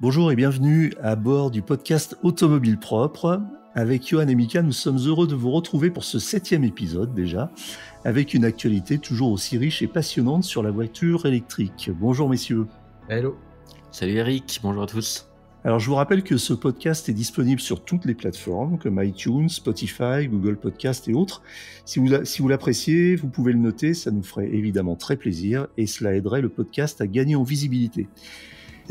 Bonjour et bienvenue à bord du podcast Automobile Propre. Avec Johan et Mika, nous sommes heureux de vous retrouver pour ce septième épisode déjà, avec une actualité toujours aussi riche et passionnante sur la voiture électrique. Bonjour messieurs. Hello. Salut Eric, bonjour à tous. Alors je vous rappelle que ce podcast est disponible sur toutes les plateformes comme iTunes, Spotify, Google Podcast et autres. Si vous, si vous l'appréciez, vous pouvez le noter, ça nous ferait évidemment très plaisir et cela aiderait le podcast à gagner en visibilité.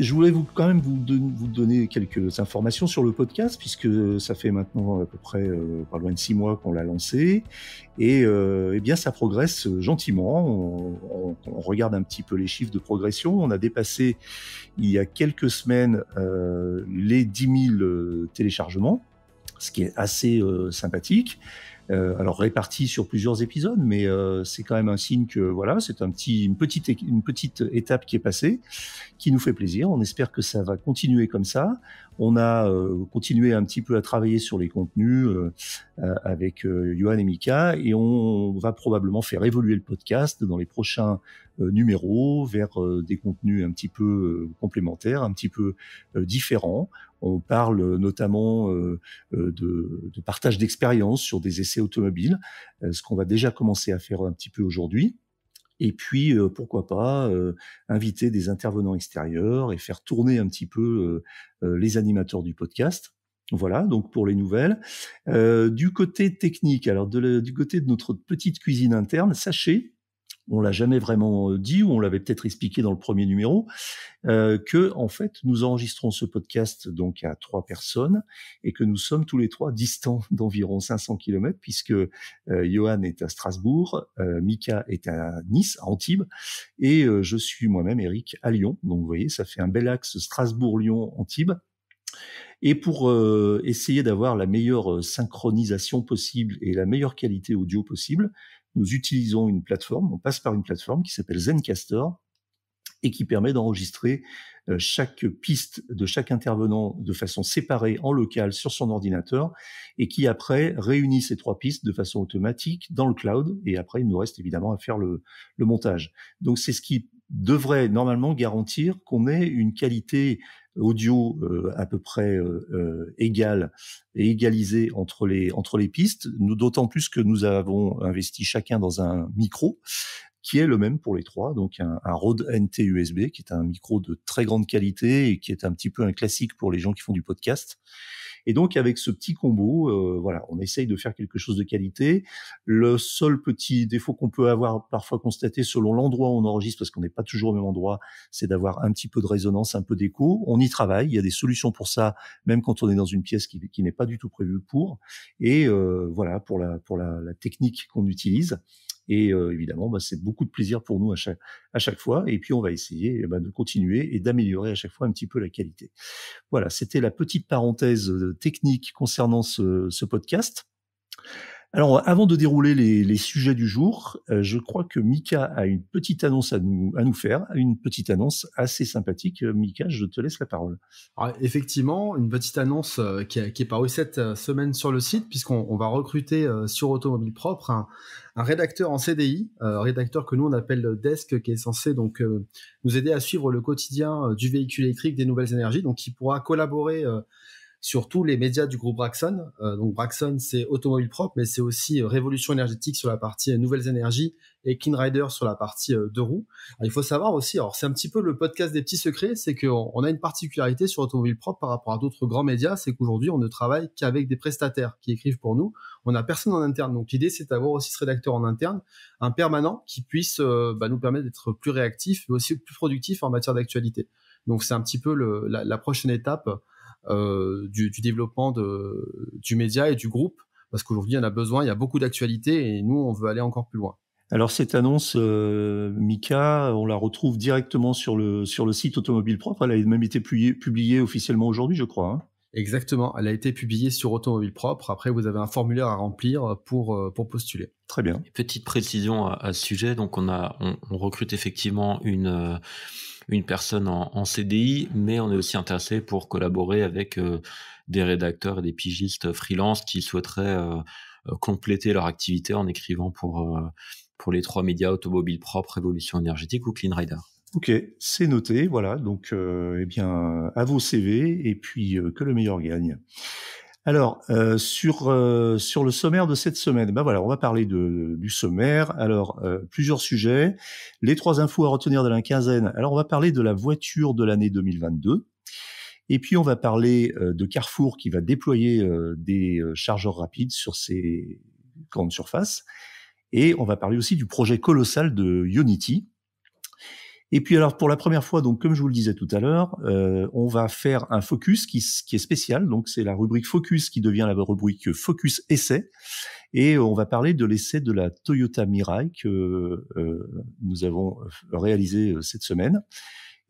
Je voulais vous, quand même vous, vous, donner quelques informations sur le podcast, puisque ça fait maintenant à peu près euh, pas loin de six mois qu'on l'a lancé. Et euh, eh bien, ça progresse gentiment. On, regarde un petit peu les chiffres de progression. On a dépassé il y a quelques semaines euh, les 10 000 téléchargements, ce qui est assez sympathique. Euh, alors réparti sur plusieurs épisodes, mais euh, c'est quand même un signe que voilà, c'est un petit, une petite, une petite étape qui est passée, qui nous fait plaisir. On espère que ça va continuer comme ça. On a euh, continué un petit peu à travailler sur les contenus avec Johan et Mika, et on va probablement faire évoluer le podcast dans les prochains numéros vers des contenus un petit peu complémentaires, un petit peu différents on parle notamment euh, euh, de, partage d'expériences sur des essais automobiles, euh, ce qu'on va déjà commencer à faire un petit peu aujourd'hui. Et puis, pourquoi pas, inviter des intervenants extérieurs et faire tourner un petit peu les animateurs du podcast. Voilà, donc pour les nouvelles. du côté technique, alors du côté de notre petite cuisine interne, sachez on l'a jamais vraiment euh, dit ou on l'avait peut-être expliqué dans le premier numéro, euh, que en fait nous enregistrons ce podcast donc à trois personnes et que nous sommes tous les trois distants d'environ 500 km puisque euh, Johan est à Strasbourg, Mika est à Nice, à Antibes et je suis moi-même Eric à Lyon. Donc vous voyez, ça fait un bel axe Strasbourg-Lyon-Antibes. Et pour essayer d'avoir la meilleure synchronisation possible et la meilleure qualité audio possible, nous utilisons une plateforme, on passe par une plateforme qui s'appelle Zencaster et qui permet d'enregistrer euh, chaque piste de chaque intervenant de façon séparée en local sur son ordinateur et qui après réunit ces trois pistes de façon automatique dans le cloud et après il nous reste évidemment à faire le, le montage. Donc c'est ce qui devrait normalement garantir qu'on ait une qualité audio euh, à peu près euh, euh, égale et égalisée entre les, entre les pistes, d'autant plus que nous avons investi chacun dans un micro qui est le même pour les trois, donc un, Rode NT USB, qui est un micro de très grande qualité et qui est un petit peu un classique pour les gens qui font du podcast. Et donc avec ce petit combo, euh, voilà, on essaye de faire quelque chose de qualité. Le seul petit défaut qu'on peut avoir parfois constaté selon l'endroit où on enregistre, parce qu'on n'est pas toujours au même endroit, c'est d'avoir un petit peu de résonance, un peu d'écho. On y travaille, il y a des solutions pour ça, même quand on est dans une pièce qui, n'est pas du tout prévue pour. Et euh, voilà pour la pour la technique qu'on utilise. Et euh, évidemment, bah, c'est beaucoup de plaisir pour nous à chaque, fois. Et puis, on va essayer eh ben, de continuer et d'améliorer à chaque fois un petit peu la qualité. Voilà, c'était la petite parenthèse euh, technique concernant ce podcast. Alors, euh, avant de dérouler les, sujets du jour, euh, je crois que Mika a une petite annonce à nous, faire, une petite annonce assez sympathique. Euh, Mika, je te laisse la parole. effectivement, une petite annonce qui, est parue cette semaine sur le site, puisqu'on va recruter sur Automobile Propre un, rédacteur en CDI, un rédacteur que nous on appelle Desk, qui est censé donc nous aider à suivre le quotidien du véhicule électrique, des nouvelles énergies, donc qui pourra collaborer sur tous les médias du groupe Braxon. Euh, donc Braxon, c'est automobile propre, mais c'est aussi euh, révolution énergétique sur la partie euh, nouvelles énergies et Kinrider Rider sur la partie deux roues. il faut savoir aussi, alors c'est un petit peu le podcast des petits secrets, c'est qu'on a une particularité sur automobile propre par rapport à d'autres grands médias, c'est qu'aujourd'hui on ne travaille qu'avec des prestataires qui écrivent pour nous. On n'a personne en interne. Donc l'idée, c'est d'avoir aussi ce rédacteur en interne, un permanent qui puisse bah, nous permettre d'être plus réactifs mais aussi plus productifs en matière d'actualité. Donc c'est un petit peu la prochaine étape euh, du, développement de, du média et du groupe, parce qu'aujourd'hui, on a besoin, il y a beaucoup d'actualités et nous, on veut aller encore plus loin. Alors cette annonce, euh, Mika, on la retrouve directement sur le, sur le site Automobile Propre. Elle a même été publiée, officiellement aujourd'hui, je crois. Hein. Exactement, elle a été publiée sur Automobile Propre. Après, vous avez un formulaire à remplir pour, euh, pour postuler. Très bien. Petite précision à, ce sujet. Donc, on, a, on, recrute effectivement une une personne en, CDI, mais on est aussi intéressé pour collaborer avec euh, des rédacteurs et des pigistes freelance qui souhaiteraient euh, euh, compléter leur activité en écrivant pour, pour les trois médias Automobile propre, Révolution énergétique ou Clean Rider. Ok, c'est noté, voilà, donc eh bien, à vos CV, et puis que le meilleur gagne. Alors, euh, sur, euh, sur le sommaire de cette semaine, ben voilà, on va parler du sommaire. Alors, euh, plusieurs sujets. Les trois infos à retenir de la quinzaine. Alors, on va parler de la voiture de l'année 2022. Et puis, on va parler de Carrefour qui va déployer des chargeurs rapides sur ses grandes surfaces. Et on va parler aussi du projet colossal de Unity, et puis alors pour la première fois, donc comme je vous le disais tout à l'heure, euh, on va faire un focus qui, qui est spécial. Donc c'est la rubrique focus qui devient la rubrique focus essai. Et on va parler de l'essai de la Toyota Mirai que euh, nous avons réalisé euh, cette semaine.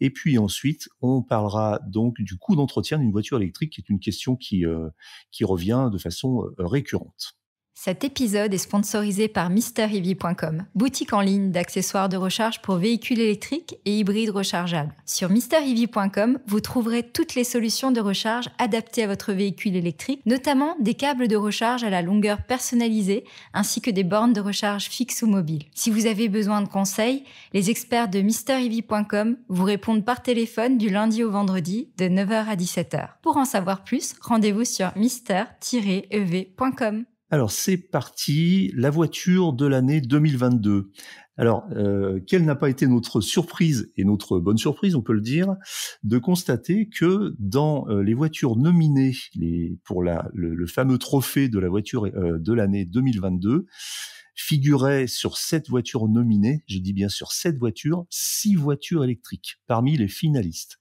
Et puis ensuite, on parlera donc du coût d'entretien d'une voiture électrique, qui est une question qui, qui revient de façon récurrente. Cet épisode est sponsorisé par MrEV.com, boutique en ligne d'accessoires de recharge pour véhicules électriques et hybrides rechargeables. Sur MrEV.com, vous trouverez toutes les solutions de recharge adaptées à votre véhicule électrique, notamment des câbles de recharge à la longueur personnalisée ainsi que des bornes de recharge fixes ou mobiles. Si vous avez besoin de conseils, les experts de MrEV.com vous répondent par téléphone du lundi au vendredi de 9h à 17h. Pour en savoir plus, rendez-vous sur mister-ev.com. Alors c'est parti, la voiture de l'année 2022. Alors, euh, quelle n'a pas été notre surprise, et notre bonne surprise, on peut le dire, de constater que dans euh, les voitures nominées les, pour la, le, fameux trophée de la voiture euh, de l'année 2022, figuraient sur sept voitures nominées, je dis bien sur sept voitures, six voitures électriques parmi les finalistes.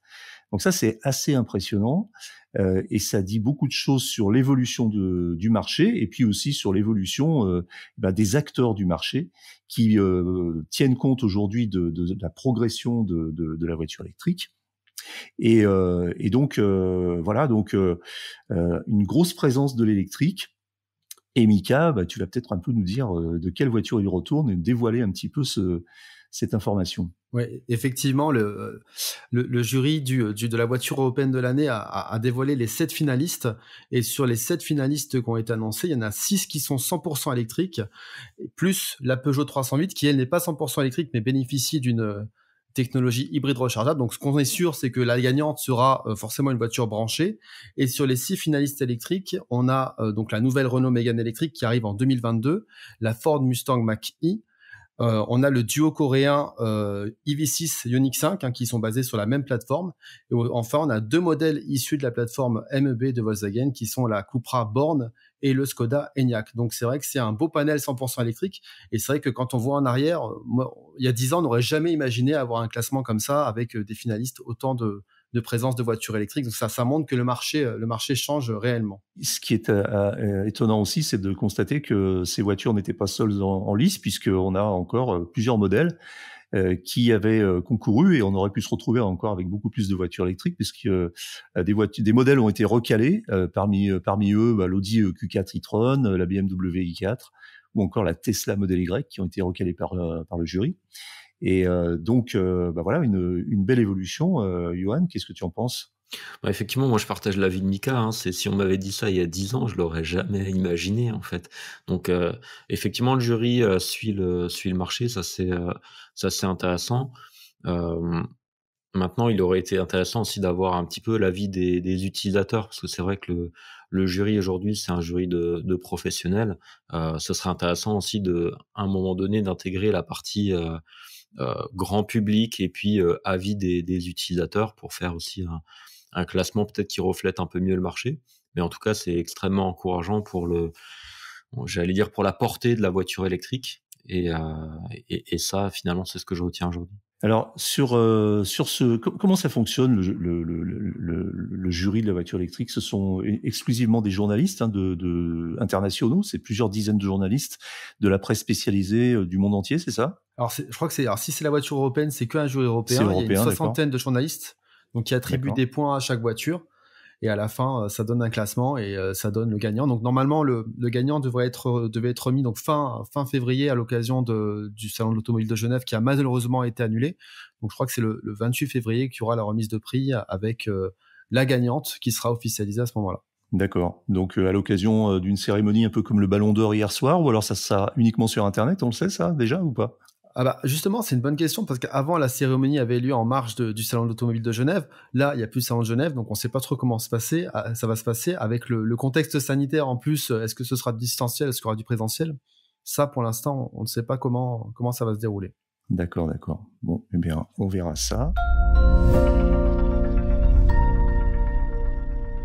Donc ça, c'est assez impressionnant euh, et ça dit beaucoup de choses sur l'évolution du marché et puis aussi sur l'évolution euh, bah, des acteurs du marché qui euh, tiennent compte aujourd'hui de, de, la progression de, de la voiture électrique. Et, euh, et donc euh, voilà, donc une grosse présence de l'électrique. Et Mika, bah, tu vas peut-être un peu nous dire de quelle voiture il retourne et dévoiler un petit peu ce, cette information. Oui, effectivement, le, jury du, de la voiture européenne de l'année a, dévoilé les sept finalistes. Et sur les sept finalistes qui ont été annoncés, il y en a six qui sont 100% électriques, plus la Peugeot 308 qui, elle, n'est pas 100% électrique, mais bénéficie d'une euh, technologie hybride rechargeable. Donc, ce qu'on est sûr, c'est que la gagnante sera euh, forcément une voiture branchée. Et sur les six finalistes électriques, on a euh, donc la nouvelle Renault Mégane électrique qui arrive en 2022, la Ford Mustang Mach-E, euh, on a le duo coréen euh, EV6 Ioniq 5 qui sont basés sur la même plateforme. Et enfin, on a deux modèles issus de la plateforme MEB de Volkswagen qui sont la Cupra Born et le Skoda Enyaq. Donc c'est vrai que c'est un beau panel 100% électrique et c'est vrai que quand on voit en arrière, euh, il y a 10 ans, on n'aurait jamais imaginé avoir un classement comme ça avec euh, des finalistes autant de de présence de voitures électriques. Donc ça, ça montre que le marché, euh, le marché change réellement. Ce qui est euh, euh, étonnant aussi, c'est de constater que ces voitures n'étaient pas seules en, lice, puisqu'on a encore plusieurs modèles qui avaient concouru et on aurait pu se retrouver encore avec beaucoup plus de voitures électriques puisque des, des modèles ont été recalés parmi parmi eux bah, l'Audi Q4 e-tron, la BMW i4 ou encore la Tesla Model Y qui ont été recalés par par le jury. Et euh, donc, euh, bah voilà, une, une, belle évolution. Euh, Johan, qu'est-ce que tu en penses bah effectivement, moi je partage l'avis de Mika. Hein. C'est si on m'avait dit ça il y a dix ans, je l'aurais jamais imaginé en fait. Donc effectivement, le jury suit le suit le marché, ça c'est ça c'est intéressant. maintenant, il aurait été intéressant aussi d'avoir un petit peu l'avis des, des utilisateurs parce que c'est vrai que le le jury aujourd'hui c'est un jury de, de professionnels. ce serait intéressant aussi de à un moment donné d'intégrer la partie euh, grand public et puis euh, avis des, utilisateurs pour faire aussi un, classement peut-être qui reflète un peu mieux le marché. Mais en tout cas, c'est extrêmement encourageant pour le, j'allais dire pour la portée de la voiture électrique. et euh, ça, finalement, c'est ce que je retiens aujourd'hui. Alors sur euh, sur ce comment ça fonctionne le, jury de la voiture électrique ce sont e-, exclusivement des journalistes hein, internationaux c'est plusieurs dizaines de journalistes de la presse spécialisée euh, du monde entier c'est ça Alors je crois que c'est alors si c'est la voiture européenne c'est qu'un jury européen, européen, il une soixantaine de journalistes donc qui attribuent des points à chaque voiture et à la fin euh, ça donne un classement et euh, ça donne le gagnant. Donc normalement le, gagnant devrait être euh, devait être remis donc fin fin février à l'occasion du salon de l'automobile de Genève qui a malheureusement été annulé. Donc je crois que c'est le, 28 février qu'il y aura la remise de prix avec la gagnante qui sera officialisée à ce moment-là. D'accord. Donc à l'occasion d'une cérémonie un peu comme le Ballon d'Or hier soir, ou alors ça sera uniquement sur Internet, on le sait ça déjà ou pas ah bah justement, c'est une bonne question parce qu'avant, la cérémonie avait lieu en marge du salon de l'automobile de Genève. Là, il n'y a plus le salon de Genève, donc on ne sait pas trop comment se passer, ah, ça va se passer. Avec le, contexte sanitaire en plus, est-ce que ce sera du distanciel, est-ce qu'il y aura du présentiel Ça, pour l'instant, on ne sait pas comment, comment ça va se dérouler. D'accord, d'accord. Bon, eh bien, on verra ça.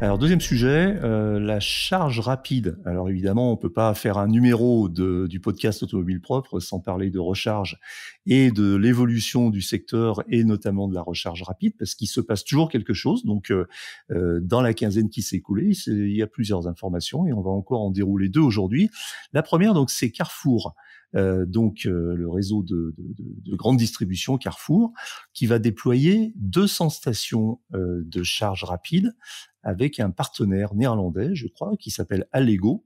Alors deuxième sujet, euh, la charge rapide. Alors évidemment, on peut pas faire un numéro de, du podcast automobile propre sans parler de recharge et de l'évolution du secteur et notamment de la recharge rapide parce qu'il se passe toujours quelque chose. Donc euh, euh, dans la quinzaine qui s'est écoulée, il y a plusieurs informations et on va encore en dérouler deux aujourd'hui. La première donc c'est Carrefour. donc le réseau de, de, grande distribution Carrefour, qui va déployer 200 stations de charge rapide avec un partenaire néerlandais, je crois, qui s'appelle Allego,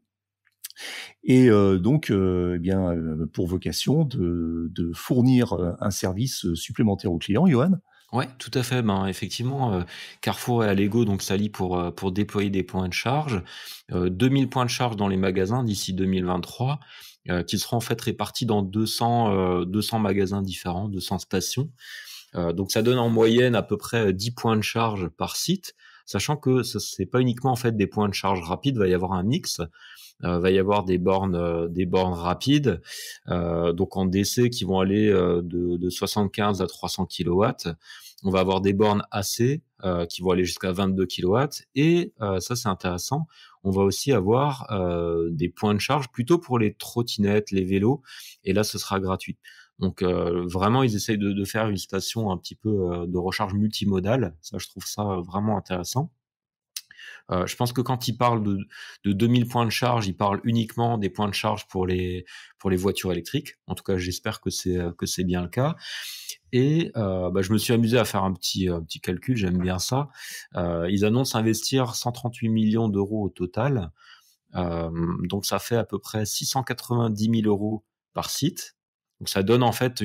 et euh, donc, euh, eh bien, euh, pour vocation de, fournir un service supplémentaire aux clients. Johan. Oui, tout à fait. Ben, effectivement, Carrefour et Allego donc s'allient pour, pour déployer des points de charge. 2000 points de charge dans les magasins d'ici 2023, qui seront en fait répartis dans 200, 200 magasins différents, 200 stations. donc ça donne en moyenne à peu près 10 points de charge par site sachant que ce n'est pas uniquement en fait des points de charge rapides, va y avoir un mix. Euh, va y avoir des bornes, euh, des bornes rapides, euh, donc en DC qui vont aller euh, de, de, 75 à 300 kW. On va avoir des bornes AC qui vont aller jusqu'à 22 kW. Et ça, c'est intéressant. On va aussi avoir des points de charge plutôt pour les trottinettes, les vélos. Et là, ce sera gratuit. Donc euh, vraiment, ils essayent de, faire une station un petit peu euh, de recharge multimodale. Ça, je trouve ça euh, vraiment intéressant. je pense que quand ils parlent de, de 2000 points de charge, ils parlent uniquement des points de charge pour les, pour les voitures électriques. En tout cas, j'espère que c'est, bien le cas. Et bah, je me suis amusé à faire un petit, petit calcul, j'aime bien ça. ils annoncent investir 138 millions d'euros au total. donc ça fait à peu près 690 000 euros par site. Donc ça donne en fait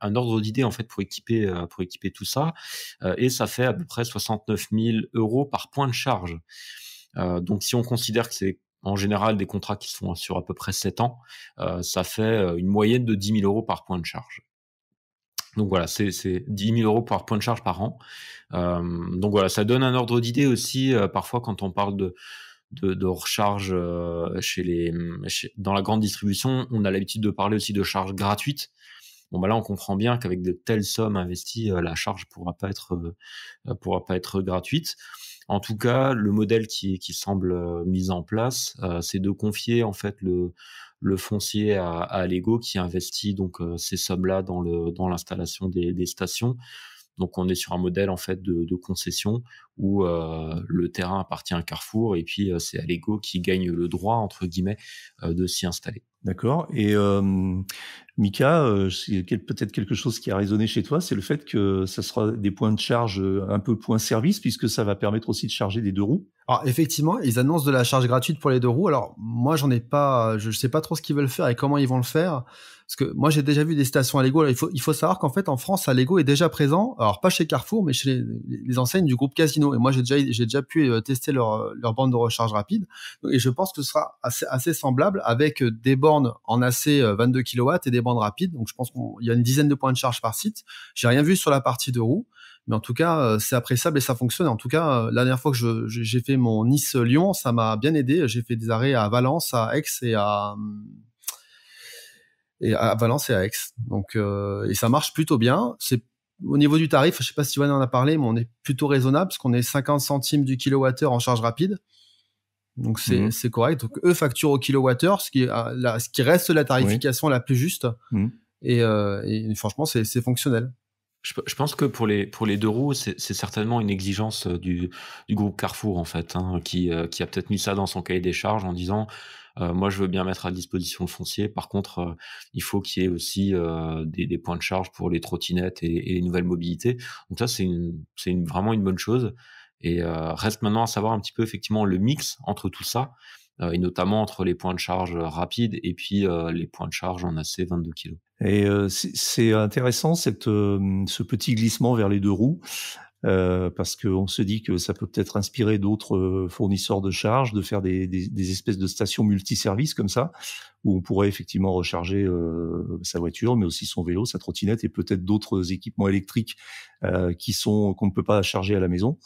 un, ordre d'idée en fait pour équiper euh, pour équiper tout ça euh, et ça fait à peu près 69 000 euros par point de charge. Euh, donc si on considère que c'est en général des contrats qui sont sur à peu près 7 ans, ça fait une moyenne de 10 000 euros par point de charge. Donc voilà, c'est 10 000 euros par point de charge par an. donc voilà, ça donne un ordre d'idée aussi parfois quand on parle de de, de recharge euh, chez les dans la grande distribution. On a l'habitude de parler aussi de charge gratuite. Bon bah là on comprend bien qu'avec de telles sommes investies, euh, la charge pourra pas être euh, pourra pas être gratuite. En tout cas, le modèle qui, qui semble mis en place, c'est de confier en fait le, le foncier à, à Lego qui investit donc ces sommes-là dans le dans des, des stations donc on est sur un modèle en fait de, concession où euh, le terrain appartient à Carrefour et puis euh, c'est c'est l'ego qui gagne le droit entre guillemets euh, de s'y installer. D'accord. Et Mika, euh, peut-être quelque chose qui a résonné chez toi, c'est le fait que ça sera des points de charge euh, un peu point service puisque ça va permettre aussi de charger des deux roues. Alors effectivement, ils annoncent de la charge gratuite pour les deux roues. Alors moi, j'en ai pas, je sais pas trop ce qu'ils veulent faire et comment ils vont le faire. Parce que moi, j'ai déjà vu des stations à il faut, savoir qu'en fait, en France, l'ego est déjà présent. Alors pas chez Carrefour, mais chez les, enseignes du groupe Casino. Et moi, j'ai déjà, pu euh, tester leur, leur bande de recharge rapide. Et je pense que ce sera assez, assez semblable avec des bornes en AC 22 kW et des bandes rapides. Donc, je pense qu'il y a une dizaine de points de charge par site. J'ai rien vu sur la partie de roue. Mais en tout cas, euh, c'est appréciable et ça fonctionne. En tout cas, euh, la dernière fois que j'ai fait mon Nice-Lyon, ça m'a bien aidé. J'ai fait des arrêts à Valence, à Aix et à, euh, et à Valence et à Aix. Donc, et ça marche plutôt bien. C'est au niveau du tarif, je sais pas si Yvan en a parlé, mais on est plutôt raisonnable parce qu'on est 50 centimes du kilowattheure en charge rapide. Donc mhm. c'est correct. Donc eux facturent au kilowattheure, ce qui, ah, ce qui reste la tarification la plus juste. Mhm. Euh, et, franchement, c'est fonctionnel. Je, pense que pour les, pour les deux roues, c'est certainement une exigence euh, du, du, groupe Carrefour, en fait, hein, qui, euh, qui a peut-être mis ça dans son cahier des charges en disant moi, je veux bien mettre à disposition le foncier. Par contre, il faut qu'il y ait aussi des, points de charge pour les trottinettes et, et, les nouvelles mobilités. Donc ça, c'est vraiment une bonne chose. Et euh, reste maintenant à savoir un petit peu effectivement le mix entre tout ça, euh, et notamment entre les points de charge euh, rapides et puis les points de charge en AC 22 kg. Et c'est intéressant cette, ce petit glissement vers les deux roues. Euh, parce qu'on se dit que ça peut peut-être inspirer d'autres fournisseurs de charge de faire des, des, des espèces de stations multiservices comme ça où on pourrait effectivement recharger euh, sa voiture, mais aussi son vélo, sa trottinette et peut-être d'autres équipements électriques euh, qui sont qu'on ne peut pas charger à la maison.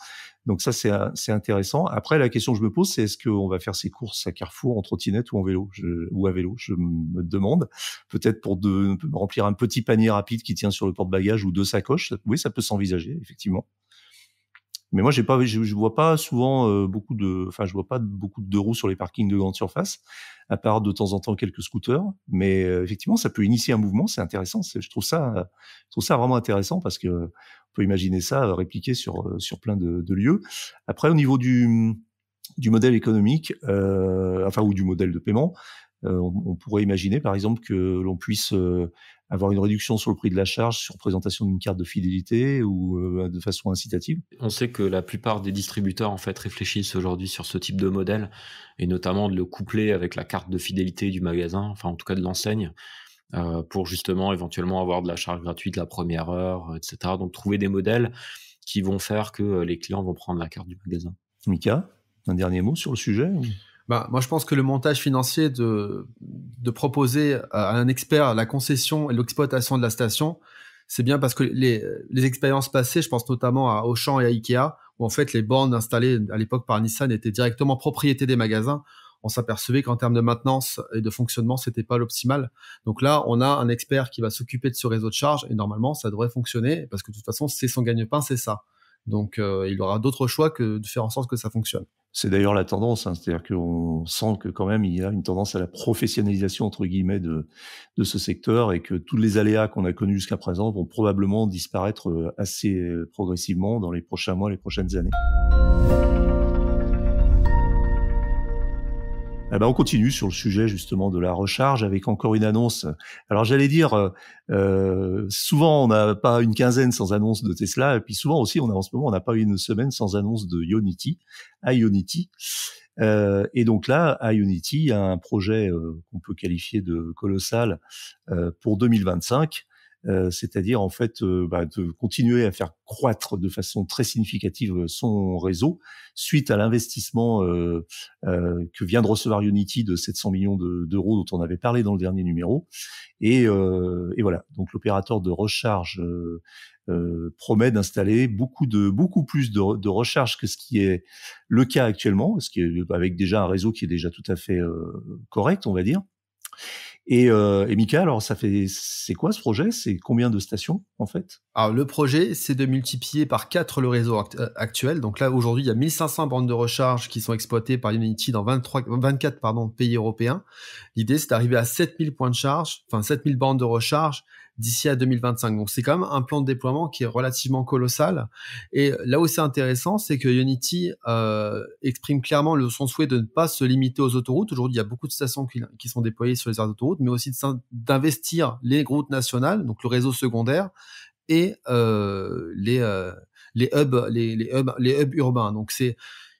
Donc ça, euh, c'est intéressant. Après, la question que je me pose, c'est est-ce qu'on va faire ses courses à Carrefour en trottinette ou en vélo je, ou à vélo Je me demande. Peut-être pour de, remplir un petit panier rapide qui tient sur le porte-bagages ou deux sacoches. Oui, ça peut s'envisager effectivement. Mais moi, j'ai pas, je, je, vois pas souvent euh, beaucoup de, enfin, je vois pas beaucoup de deux roues sur les parkings de grande surface, à part de temps en temps quelques scooters. Mais euh, effectivement, ça peut initier un mouvement, c'est intéressant. Je trouve ça, je trouve ça vraiment intéressant parce que on peut imaginer ça euh, répliqué sur sur plein de, de, lieux. Après, au niveau du du modèle économique, enfin ou du modèle de paiement, on, pourrait imaginer par exemple que l'on puisse avoir une réduction sur le prix de la charge sur présentation d'une carte de fidélité ou euh, de façon incitative On sait que la plupart des distributeurs en fait réfléchissent aujourd'hui sur ce type de modèle et notamment de le coupler avec la carte de fidélité du magasin, enfin en tout cas de l'enseigne, euh, pour justement éventuellement avoir de la charge gratuite la première heure, etc. Donc trouver des modèles qui vont faire que euh, les clients vont prendre la carte du magasin. Mika, un dernier mot sur le sujet bah, moi, je pense que le montage financier de, de proposer à un expert la concession et l'exploitation de la station, c'est bien parce que les, expériences passées, je pense notamment à Auchan et à Ikea, où en fait les bornes installées à l'époque par Nissan étaient directement propriété des magasins, on s'apercevait qu'en termes de maintenance et de fonctionnement, c'était pas l'optimal. Donc là, on a un expert qui va s'occuper de ce réseau de charge et normalement, ça devrait fonctionner parce que de toute façon, c'est son gagne-pain, c'est ça. Donc, euh, il aura d'autres choix que de faire en sorte que ça fonctionne. C'est d'ailleurs la tendance, hein, c'est-à-dire qu'on sent que quand même il y a une tendance à la professionnalisation entre guillemets de, de ce secteur et que tous les aléas qu'on a connus jusqu'à présent vont probablement disparaître euh, assez euh, progressivement dans les prochains mois, les prochaines années. Eh ben, on continue sur le sujet justement de la recharge avec encore une annonce. Alors j'allais dire, euh, euh, souvent on n'a pas une quinzaine sans annonce de Tesla, et puis souvent aussi on a en ce moment on n'a pas eu une semaine sans annonce de Ionity. Ionity. Euh, et donc là, Ionity a un projet euh, qu'on peut qualifier de colossal pour 2025 euh, c'est-à-dire en fait euh, bah, de continuer à faire croître de façon très significative euh, son réseau suite à l'investissement que vient de recevoir Unity de 700 millions d'euros dont on avait parlé dans le dernier numéro. Et, voilà, donc l'opérateur de recharge promet d'installer beaucoup de beaucoup plus de, de, recharge que ce qui est le cas actuellement, ce qui est avec déjà un réseau qui est déjà tout à fait correct, on va dire. Et, euh, Mika, alors ça fait c'est quoi ce projet C'est combien de stations en fait Alors le projet, c'est de multiplier par 4 le réseau euh, actuel. Donc là aujourd'hui, il y a 1500 bornes de recharge qui sont exploitées par Unity dans 23, 24 pardon, pays européens. L'idée, c'est d'arriver à 7000 points de charge, enfin 7000 bornes de recharge d'ici à 2025. Donc c'est quand même un plan de déploiement qui est relativement colossal. Et là où c'est intéressant, c'est que Unity euh, exprime clairement le, son souhait de ne pas se limiter aux autoroutes. Aujourd'hui, il y a beaucoup de stations qui, sont déployées sur les aires d'autoroutes, mais aussi d'investir les routes nationales, donc le réseau secondaire, et euh, les, euh, les, hubs, les, les, hubs, les hubs urbains. Donc c'est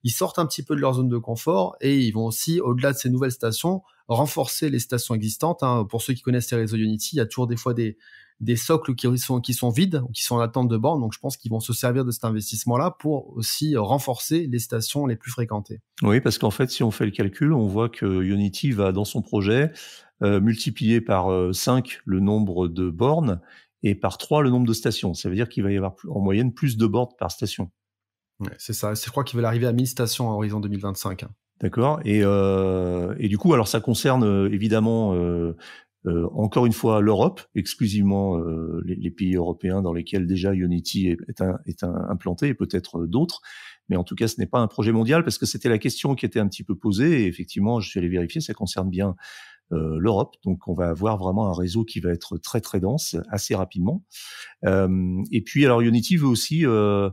ils sortent un petit peu de leur zone de confort et ils vont aussi, au-delà de ces nouvelles stations, renforcer les stations existantes. Hein. Pour ceux qui connaissent les réseaux Unity, il y a toujours des fois des, socles qui sont, vides qui sont en attente de bornes. Donc, je pense qu'ils vont se servir de cet investissement-là pour aussi renforcer les stations les plus fréquentées. Oui, parce qu'en fait, si on fait le calcul, on voit que Unity va dans son projet euh, multiplier par 5 euh, le nombre de bornes et par 3 le nombre de stations. Ça veut dire qu'il va y avoir en moyenne plus de bornes par station. c'est ça. Je crois qu'ils veulent arriver à 1000 stations à horizon 2025. D'accord et, euh, et du coup, alors ça concerne euh, évidemment euh, euh, encore une fois l'Europe, exclusivement euh, les, les, pays européens dans lesquels déjà Unity est, est, est implanté et peut-être d'autres. Mais en tout cas, ce n'est pas un projet mondial parce que c'était la question qui était un petit peu posée. Et effectivement, je suis allé vérifier, ça concerne bien euh, l'Europe. Donc, on va avoir vraiment un réseau qui va être très très dense assez rapidement. Euh, et puis, alors Unity veut aussi euh,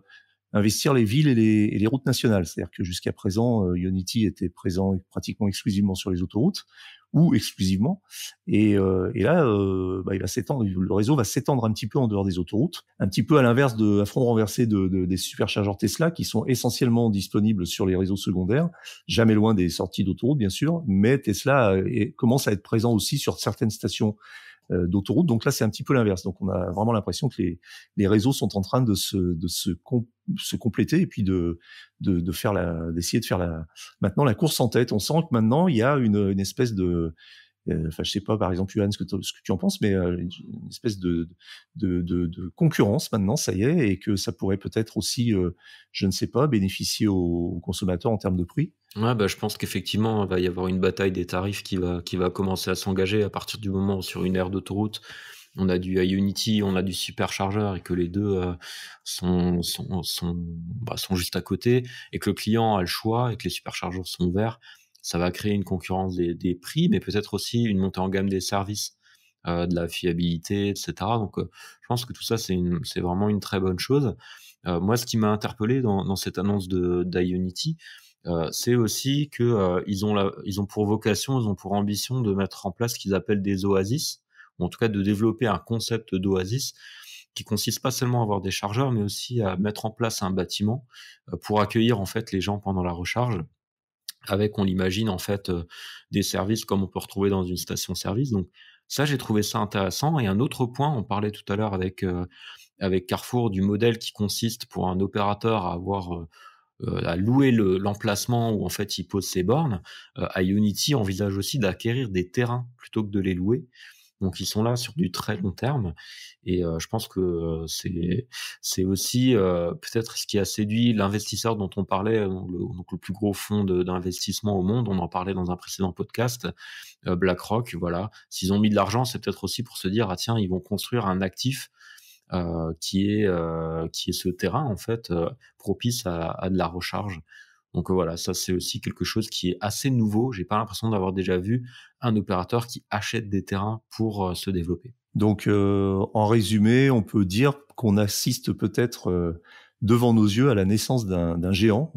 investir les villes et les, routes nationales. C'est-à-dire que jusqu'à présent, Unity euh, était présent pratiquement exclusivement sur les autoroutes ou exclusivement. Et, euh, là, euh, bah, il va s'étendre, le réseau va s'étendre un petit peu en dehors des autoroutes, un petit peu à l'inverse de à front renversé de, des superchargeurs Tesla qui sont essentiellement disponibles sur les réseaux secondaires, jamais loin des sorties d'autoroutes bien sûr, mais Tesla commence à être présent aussi sur certaines stations euh, d'autoroute Donc là, c'est un petit peu l'inverse. Donc on a vraiment l'impression que les, réseaux sont en train de se, de se, compléter et puis de, de, faire la, d'essayer de faire la, maintenant la course en tête. On sent que maintenant il y a une, espèce de, euh, enfin, je sais pas, par exemple, Johan, ce que, tu en penses, mais euh, une espèce de, de, de, concurrence maintenant, ça y est, et que ça pourrait peut-être aussi, je ne sais pas, bénéficier aux consommateurs en termes de prix. Ouais, bah, je pense qu'effectivement, il va y avoir une bataille des tarifs qui va, qui va commencer à s'engager à partir du moment où sur une aire d'autoroute, on a du Ionity, on a du superchargeur et que les deux euh, sont, sont, sont, bah, sont, juste à côté et que le client a le choix et que les superchargeurs sont ouverts, ça va créer une concurrence des, des prix, mais peut-être aussi une montée en gamme des services, euh, de la fiabilité, etc. Donc, euh, je pense que tout ça, c'est vraiment une très bonne chose. Euh, moi, ce qui m'a interpellé dans, dans, cette annonce de d'Ionity euh, c'est aussi que euh, ils ont la, ils ont pour vocation, ils ont pour ambition de mettre en place ce qu'ils appellent des oasis, ou en tout cas de développer un concept d'oasis qui consiste pas seulement à avoir des chargeurs, mais aussi à mettre en place un bâtiment euh, pour accueillir en fait les gens pendant la recharge avec, on l'imagine, en fait, des services comme on peut retrouver dans une station-service. Donc, ça, j'ai trouvé ça intéressant. Et un autre point, on parlait tout à l'heure avec, avec Carrefour du modèle qui consiste pour un opérateur à avoir euh, à louer l'emplacement où en fait il pose ses bornes, euh, à Unity envisage aussi d'acquérir des terrains plutôt que de les louer. Donc ils sont là sur du très long terme. Et euh, je pense que c'est c'est aussi peut-être ce qui a séduit l'investisseur dont on parlait, le, plus gros fonds d'investissement au monde. On en parlait dans un précédent podcast. BlackRock, voilà, s'ils ont mis de l'argent, c'est peut-être aussi pour se dire ah tiens, ils vont construire un actif euh, qui est euh, qui est ce terrain en fait euh, propice à, de la recharge. Donc voilà, ça c'est aussi quelque chose qui est assez nouveau. J'ai pas l'impression d'avoir déjà vu un opérateur qui achète des terrains pour se développer. Donc en résumé, on peut dire qu'on assiste peut-être devant nos yeux à la naissance d'un géant.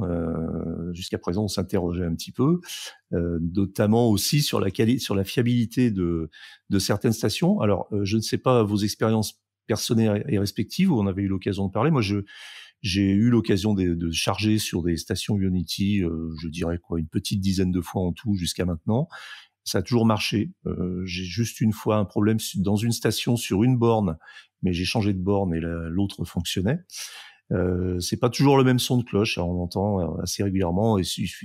Jusqu'à présent, on s'interrogeait un petit peu, notamment aussi sur la, sur la fiabilité de, de certaines stations. Alors je ne sais pas vos expériences personnelles et respectives où on avait eu l'occasion de parler. Moi, je, j'ai eu l'occasion de, de, charger sur des stations Unity, euh, je dirais quoi, une petite dizaine de fois en tout jusqu'à maintenant. Ça a toujours marché. Euh, j'ai juste une fois un problème dans une station sur une borne, mais j'ai changé de borne et l'autre fonctionnait. Euh, c'est pas toujours le même son de cloche, hein, on l'entend euh, assez régulièrement. Et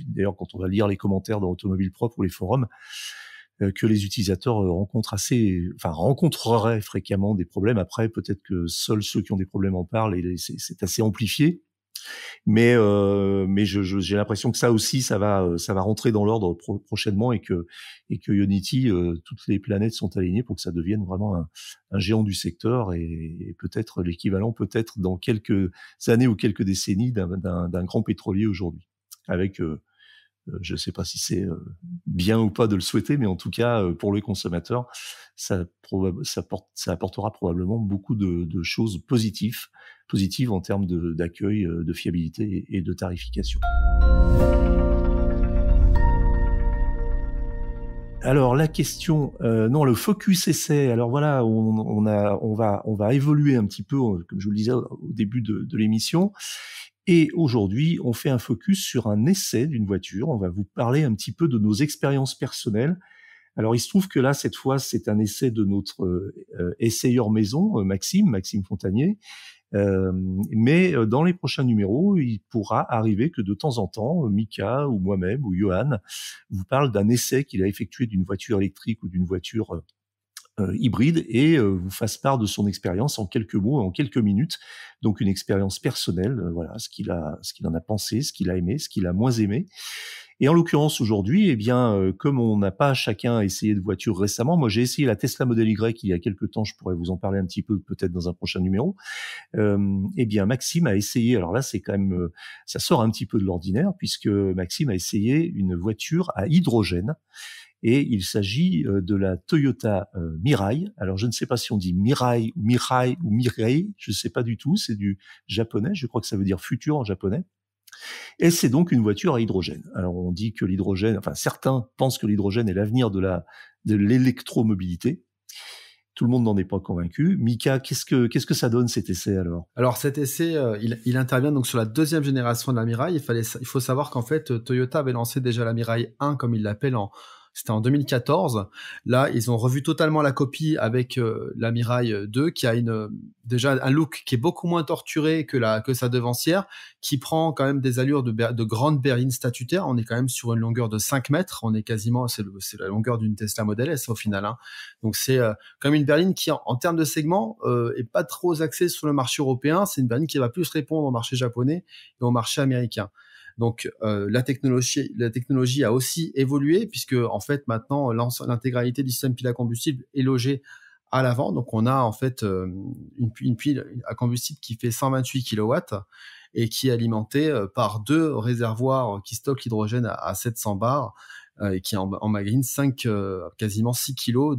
d'ailleurs quand on va lire les commentaires dans Automobile Propre ou les forums, euh, que les utilisateurs euh, rencontrent assez, enfin rencontreraient fréquemment des problèmes. Après, peut-être que seuls ceux qui ont des problèmes en parlent et c'est assez amplifié. Mais euh, mais j'ai je, l'impression que ça aussi, ça va euh, ça va rentrer dans l'ordre prochainement et que et que Unity, toutes les planètes sont alignées pour que ça devienne vraiment un, un géant du secteur et, peut-être l'équivalent, peut-être dans quelques années ou quelques décennies d'un grand pétrolier aujourd'hui, avec euh, je ne sais pas si c'est euh, bien ou pas de le souhaiter, mais en tout cas, euh, pour les consommateurs, ça, apportera probablement beaucoup de, choses positives, positives en termes d'accueil, de, fiabilité et de tarification. Alors la question, non, le focus essai. Alors voilà, on, va, évoluer un petit peu, comme je vous le disais au début de, de l'émission, et aujourd'hui, on fait un focus sur un essai d'une voiture. On va vous parler un petit peu de nos expériences personnelles. Alors, il se trouve que là, cette fois, c'est un essai de notre euh, essayeur maison, euh, Maxime, Maxime Fontanier. Euh, mais dans les prochains numéros, il pourra arriver que de temps en temps, Mika ou moi-même ou Johan vous parle d'un essai qu'il a effectué d'une voiture électrique ou d'une voiture euh, hybride et euh, vous fasse part de son expérience en quelques mots, en quelques minutes. Donc une expérience personnelle, euh, voilà, ce qu'il a, ce qu'il en a pensé, ce qu'il a aimé, ce qu'il a moins aimé. Et en l'occurrence aujourd'hui, eh bien, comme on n'a pas chacun essayé de voiture récemment, moi j'ai essayé la Tesla Model Y il y a quelques temps. Je pourrais vous en parler un petit peu peut-être dans un prochain numéro. eh bien, Maxime a essayé. Alors là, c'est quand même, ça sort un petit peu de l'ordinaire puisque Maxime a essayé une voiture à hydrogène et il s'agit euh, de la Toyota euh, Mirai. Alors je ne sais pas si on dit Mirai ou Mirai ou Mirei. je ne sais pas du tout, c'est du japonais, je crois que ça veut dire futur en japonais. Et c'est donc une voiture à hydrogène. Alors on dit que l'hydrogène, enfin certains pensent que l'hydrogène est l'avenir de la de l'électromobilité. Tout le monde n'en est pas convaincu. Mika, qu'est-ce que qu'est-ce que ça donne cet essai alors Alors cet essai, euh, il, il, intervient donc sur la deuxième génération de la Mirai. Il fallait, il faut savoir qu'en fait Toyota avait lancé déjà la Mirai 1 comme il l'appelle en c'était en 2014. Là, ils ont revu totalement la copie avec euh, la Mirai 2, euh, qui a une, euh, déjà un look qui est beaucoup moins torturé que, la, que sa devancière, qui prend quand même des allures de, grandes grande berline statutaire. On est quand même sur une longueur de 5 mètres. On est quasiment, c'est la longueur d'une Tesla Model S au final. Hein. Donc c'est quand même une berline qui, en, termes de segment, est pas trop axée sur le marché européen. C'est une berline qui va plus répondre au marché japonais et au marché américain. Donc euh, la technologie, a aussi évolué puisque en fait maintenant l'intégralité du système pile à combustible est logée à l'avant. Donc on a en fait euh, une, pile à combustible qui fait 128 kW et qui est alimentée euh, par deux réservoirs qui stockent l'hydrogène à, 700 bars et qui en, en quasiment 6 kg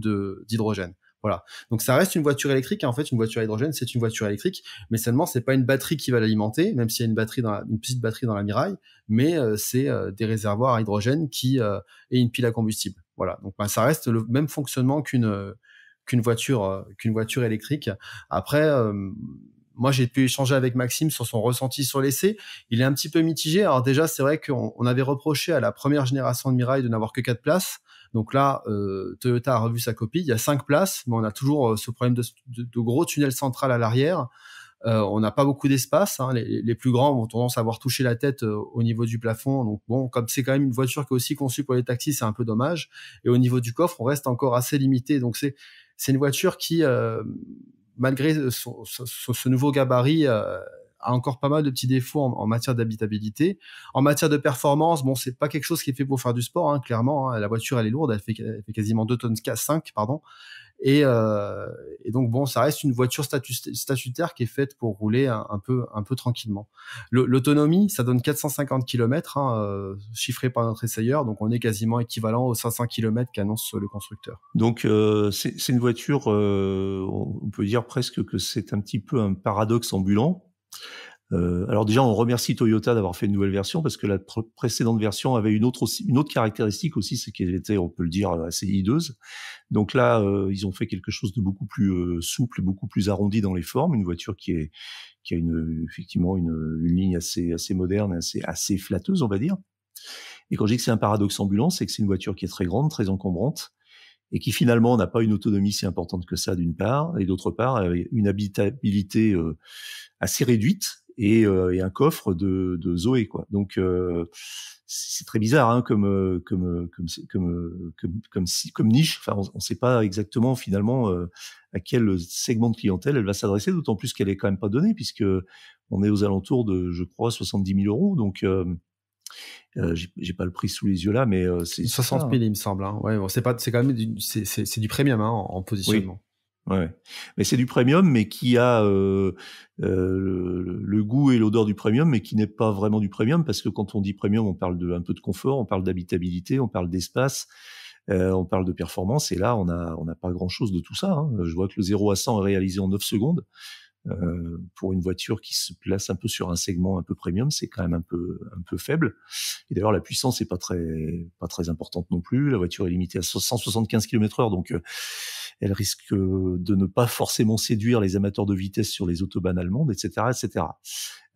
d'hydrogène. Voilà. Donc ça reste une voiture électrique. Hein. en fait, une voiture à hydrogène, c'est une voiture électrique, mais seulement c'est pas une batterie qui va l'alimenter, même s'il y a une batterie dans une petite batterie dans la miraille, mais euh, c'est euh, des réservoirs à hydrogène qui euh, et une pile à combustible. Voilà. Donc bah, ça reste le même fonctionnement qu'une euh, voiture qu'une voiture électrique. Après. moi, j'ai pu échanger avec Maxime sur son ressenti sur l'essai. Il est un petit peu mitigé. Alors déjà, c'est vrai qu'on avait reproché à la première génération de Mirai de n'avoir que quatre places. Donc là, euh, Toyota a revu sa copie. Il y a cinq places, mais on a toujours euh, ce problème de, gros tunnel central à l'arrière. Euh, on n'a pas beaucoup d'espace. Hein. Les, plus grands ont tendance à avoir touché la tête au niveau du plafond. Donc bon, comme c'est quand même une voiture qui est aussi conçue pour les taxis, c'est un peu dommage. Et au niveau du coffre, on reste encore assez limité. Donc c'est c'est une voiture qui, malgré ce, nouveau gabarit, a encore pas mal de petits défauts en, matière d'habitabilité. En matière de performance, bon, c'est pas quelque chose qui est fait pour faire du sport, hein, clairement. Hein. la voiture, elle est lourde, elle fait, quasiment 2 tonnes 5, pardon. Et, euh, et, donc bon, ça reste une voiture statutaire qui est faite pour rouler un, peu, un peu tranquillement. L'autonomie, ça donne 450 km, hein, euh, chiffré par notre essayeur, donc on est quasiment équivalent aux 500 km qu'annonce le constructeur. Donc euh, c'est une voiture, euh, on peut dire presque que c'est un petit peu un paradoxe ambulant, euh, alors déjà, on remercie Toyota d'avoir fait une nouvelle version parce que la précédente version avait une autre une autre caractéristique aussi, c'est qu'elle était, on peut le dire, assez hideuse. Donc là, euh, ils ont fait quelque chose de beaucoup plus euh, souple, beaucoup plus arrondi dans les formes, une voiture qui a effectivement une, ligne assez moderne, assez assez flatteuse, on va dire. Et quand je dis que c'est un paradoxe ambulant, c'est que c'est une voiture qui est très grande, très encombrante, et qui finalement n'a pas une autonomie si importante que ça d'une part, et d'autre part une habitabilité euh, assez réduite et, euh, et un coffre de, de, Zoé quoi. Donc euh, c'est très bizarre hein, comme, comme, comme, comme, comme, comme, comme, niche. Enfin, on ne sait pas exactement finalement à quel segment de clientèle elle va s'adresser, d'autant plus qu'elle est quand même pas donnée puisque on est aux alentours de, je crois, 70 000 euros. Donc, euh, j'ai pas le prix sous les yeux là, mais euh, c'est 60 000, il me semble. Hein. Ouais, c'est pas, c'est quand même du, c'est, du premium hein, en, positionnement. Ouais. Mais c'est du premium, mais qui a euh, euh, le, goût et l'odeur du premium, mais qui n'est pas vraiment du premium parce que quand on dit premium, on parle de un peu de confort, on parle d'habitabilité, on parle d'espace. on parle de performance et là, on n'a on a pas grand-chose de tout ça. Hein. Je vois que le 0 à 100 est réalisé en 9 secondes. Euh, pour une voiture qui se place un peu sur un segment un peu premium, c'est quand même un peu un peu faible. Et d'ailleurs, la puissance n'est pas très pas très importante non plus. La voiture est limitée à 175 km/h, donc euh, elle risque euh, de ne pas forcément séduire les amateurs de vitesse sur les autobahnes allemandes, etc., etc.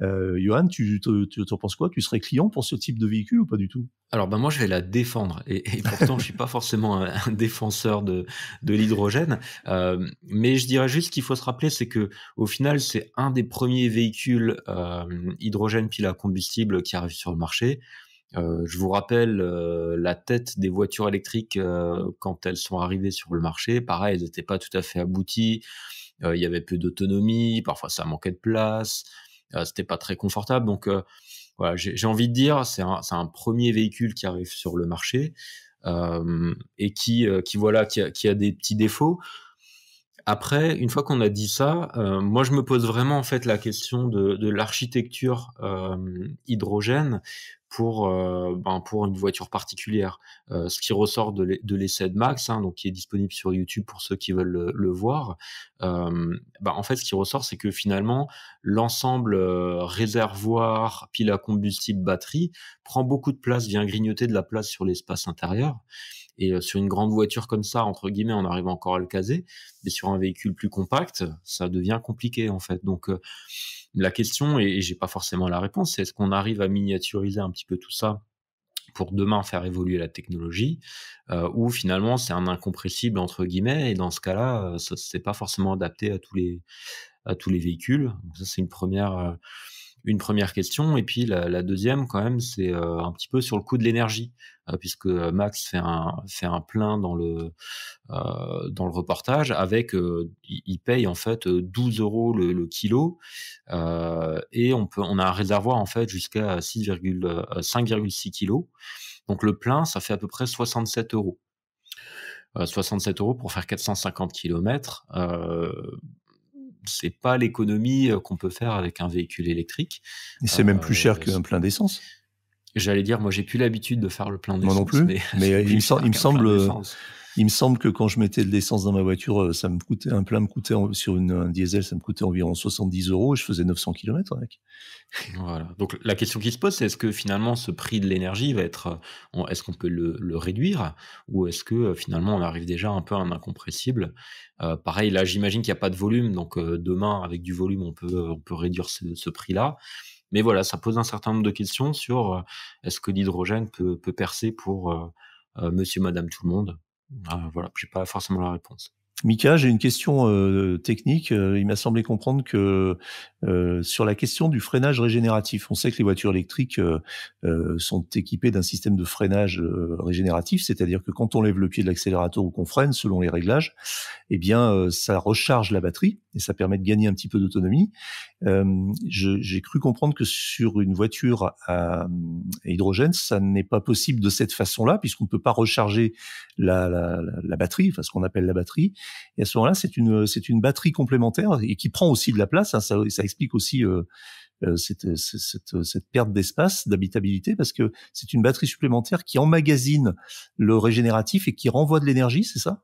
Euh, Johan, tu, tu, tu, en penses quoi Tu serais client pour ce type de véhicule ou pas du tout Alors ben moi je vais la défendre et, pourtant je suis pas forcément un, défenseur de, de l'hydrogène, euh, mais je dirais juste qu'il faut se rappeler c'est que au final c'est un des premiers véhicules euh, hydrogène pile à combustible qui arrive sur le marché. Euh, je vous rappelle euh, la tête des voitures électriques euh, quand elles sont arrivées sur le marché. Pareil, elles n'étaient pas tout à fait abouties. Il y avait peu d'autonomie, parfois ça manquait de place, c'était pas très confortable. Donc voilà, j'ai envie de dire, c'est un, premier véhicule qui arrive sur le marché et qui, voilà, qui a, des petits défauts. Après, une fois qu'on a dit ça, euh, moi je me pose vraiment en fait la question de, l'architecture euh, hydrogène pour, euh, ben, pour une voiture particulière. ce qui ressort de l'essai de Max, hein, donc qui est disponible sur YouTube pour ceux qui veulent le, voir, ben, en fait ce qui ressort c'est que finalement l'ensemble réservoir, pile à combustible, batterie prend beaucoup de place, vient grignoter de la place sur l'espace intérieur. Et euh, sur une grande voiture comme ça, entre guillemets, on arrive encore à le caser. Mais sur un véhicule plus compact, ça devient compliqué en fait. Donc euh, la question, et, j'ai pas forcément la réponse, c'est est-ce qu'on arrive à miniaturiser un petit peu tout ça pour demain faire évoluer la technologie, euh, ou finalement c'est un incompressible entre guillemets, et dans ce cas-là, c'est pas forcément adapté à tous les à tous les véhicules. ça c'est une première une première question. Et puis la, deuxième, quand même, c'est euh, un petit peu sur le coût de l'énergie, euh, puisque euh, Max fait un, un plein dans le, dans le reportage, avec, il paye en fait 12 euros le, kilo, et on, peut, on a un réservoir en fait jusqu'à 5,6 kilos. Donc le plein, ça fait à peu près 67 euros. 67 euros pour faire 450 km. Euh, c'est pas l'économie euh, qu'on peut faire avec un véhicule électrique. C'est même plus cher euh, qu'un plein d'essence. J'allais dire, moi j'ai plus l'habitude de faire le plein d'essence. Moi non plus, mais, il, me, semble, il me semble que quand je mettais de l'essence dans ma voiture, euh, ça me coûtait un plein me coûtait sur une, un diesel, ça me coûtait environ 70 euros. Je faisais 900 km avec. Voilà. Donc la question qui se pose, c'est est-ce que finalement ce prix de l'énergie va être, euh, est-ce qu'on peut le, réduire ou est-ce que euh, finalement on arrive déjà un peu à un incompressible Pareil, là j'imagine qu'il n'y a pas de volume, donc demain avec du volume on peut on peut réduire ce, ce prix-là. Mais voilà, ça pose un certain nombre de questions sur euh, est-ce que l'hydrogène peut, percer pour euh, euh, monsieur, madame, tout le monde Voilà, je n'ai pas forcément la réponse. Mika, j'ai une question technique. Il m'a semblé comprendre que sur la question du freinage régénératif, on sait que les voitures électriques sont équipées d'un système de freinage régénératif, c'est-à-dire que quand on lève le pied de l'accélérateur ou qu'on freine, selon les réglages, eh bien, ça recharge la batterie et ça permet de gagner un petit peu d'autonomie. Euh, J'ai cru comprendre que sur une voiture à, hydrogène, ça n'est pas possible de cette façon-là, puisqu'on ne peut pas recharger la, la, la, batterie, enfin ce qu'on appelle la batterie. Et à ce moment-là, c'est une, une batterie complémentaire et qui prend aussi de la place. Hein. ça, ça, explique aussi euh, euh cette, cette, cette, perte d'espace, d'habitabilité, parce que c'est une batterie supplémentaire qui emmagasine le régénératif et qui renvoie de l'énergie, c'est ça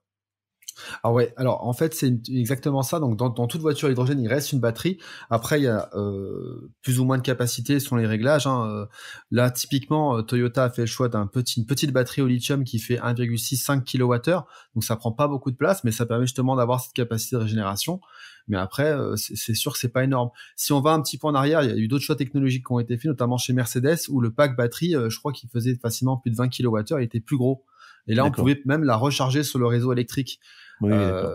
ah ouais, alors en fait c'est exactement ça. Donc dans, toute voiture à hydrogène, il reste une batterie. Après, il y a euh, plus ou moins de capacité sur les réglages. Hein. Euh, là, typiquement, euh, Toyota a fait le choix d'une petit, petite batterie au lithium qui fait 1,65 kWh. Donc ça prend pas beaucoup de place, mais ça permet justement d'avoir cette capacité de régénération. Mais après, c'est sûr que c'est pas énorme. Si on va un petit peu en arrière, il y a eu d'autres choix technologiques qui ont été faits, notamment chez Mercedes, où le pack batterie, je crois qu'il faisait facilement plus de 20 kWh, il était plus gros. Et là, on pouvait même la recharger sur le réseau électrique. Oui, euh,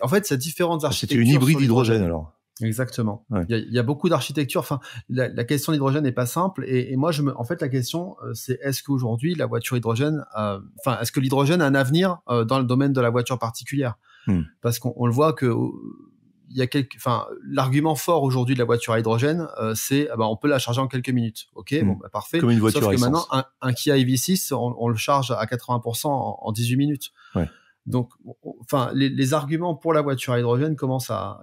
en fait, il y a différentes ah, architectures. C'est une hybride hydrogène alors. Exactement. Il, y a, beaucoup d'architectures. Enfin, la, question de l'hydrogène n'est pas simple. Et, moi, je en fait, la question, euh, c'est est-ce qu'aujourd'hui, la voiture hydrogène, enfin, est-ce que l'hydrogène a un avenir euh, dans le domaine de la voiture particulière hmm. Parce qu'on le voit que il l'argument fort aujourd'hui de la voiture à hydrogène, c'est, bah, on peut la charger en quelques minutes. Ok, hmm. bah, parfait. Comme une voiture Sauf que maintenant, un, Kia EV6, on, le charge à 80% en, 18 minutes. Ouais. Donc, enfin, les, arguments pour la voiture à hydrogène commencent à,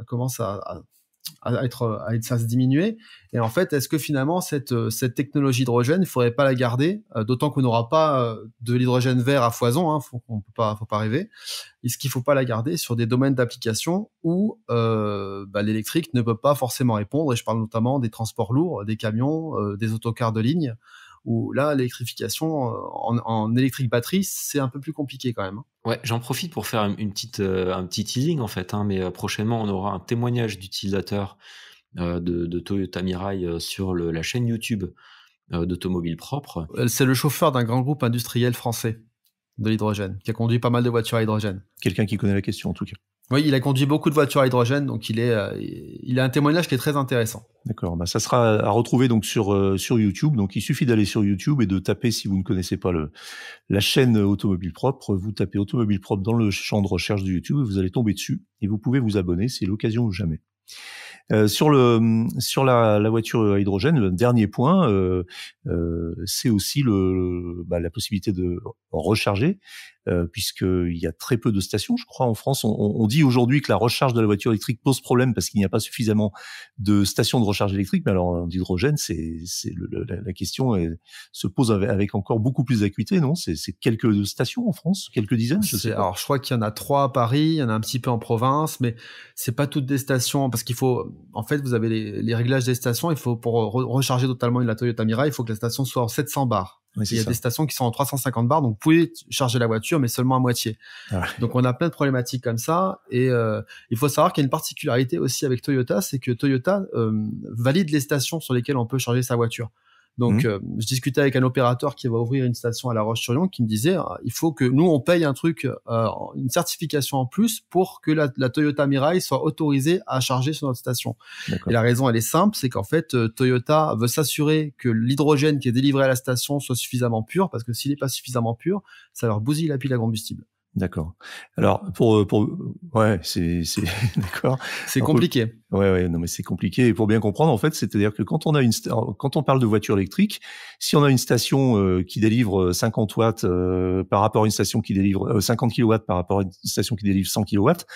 à, être, à être, se diminuer. Et en fait, est-ce que finalement cette, cette technologie hydrogène, il faudrait pas la garder, euh, d'autant qu'on n'aura pas euh, de l'hydrogène vert à foison, hein, ne pas, faut pas rêver. Est-ce qu'il ne faut pas la garder sur des domaines d'application où euh, bah, l'électrique ne peut pas forcément répondre Et je parle notamment des transports lourds, des camions, des autocars de ligne où là, l'électrification euh, en, électrique batterie, c'est un peu plus compliqué quand même. Hein. Ouais, j'en profite pour faire une petite, euh, un petit teasing en fait, hein, mais euh, prochainement, on aura un témoignage d'utilisateur de, Toyota Mirai sur la chaîne YouTube d'Automobile Propre. C'est le chauffeur d'un grand groupe industriel français de l'hydrogène, qui a conduit pas mal de voitures à hydrogène. Quelqu'un qui connaît la question en tout cas. Oui, il a conduit beaucoup de voitures à hydrogène, donc il est, euh, il a un témoignage qui est très intéressant. D'accord, bah, ça sera à retrouver donc sur euh, sur YouTube. Donc il suffit d'aller sur YouTube et de taper si vous ne connaissez pas le la chaîne automobile propre, vous tapez automobile propre dans le champ de recherche de YouTube, vous allez tomber dessus et vous pouvez vous abonner, c'est l'occasion ou jamais. Euh, sur le sur la, la, voiture à hydrogène, le dernier point, euh, euh c'est aussi le, le bah, la possibilité de recharger. Euh, puisqu'il y a très peu de stations, je crois, en France. On, dit aujourd'hui que la recharge de la voiture électrique pose problème parce qu'il n'y a pas suffisamment de stations de recharge électrique, mais alors d'hydrogène euh, c'est, la, question se pose avec, encore beaucoup plus d'acuité, non c'est, quelques stations en France, quelques dizaines, je Alors je crois qu'il y en a trois à Paris, il y en a un petit peu en province, mais c'est pas toutes des stations parce qu'il faut, en fait, vous avez les, réglages des stations. Il faut pour recharger totalement une la Toyota Mirai, il faut que la station soit en 700 bars il y a des stations qui sont en 350 bars, donc vous pouvez charger la voiture, mais seulement à moitié. Ah donc on a plein de problématiques comme ça. Et euh, il faut savoir qu'il y a une particularité aussi avec Toyota, c'est que Toyota euh, valide les stations sur lesquelles on peut charger sa voiture. Donc, mmh. euh, je discutais avec un opérateur qui va ouvrir une station à La Roche-sur-Yon qui me disait, euh, il faut que nous, on paye un truc, euh, une certification en plus pour que la, Toyota Mirai soit autorisée à charger sur notre station. Et la raison, elle est simple, c'est qu'en fait, Toyota veut s'assurer que l'hydrogène qui est délivré à la station soit suffisamment pur, parce que s'il n'est pas suffisamment pur, ça leur bousille la pile à combustible. D'accord. Alors pour euh, pour ouais c'est c'est d'accord. C'est compliqué. ouais ouais non mais c'est compliqué et pour bien comprendre en fait c'est-à-dire que quand on a une quand on parle de voiture électrique si on a une station euh, qui délivre 50 euh, watts par rapport à une station qui délivre 50 kilowatts par rapport à une station qui délivre 100 kilowatts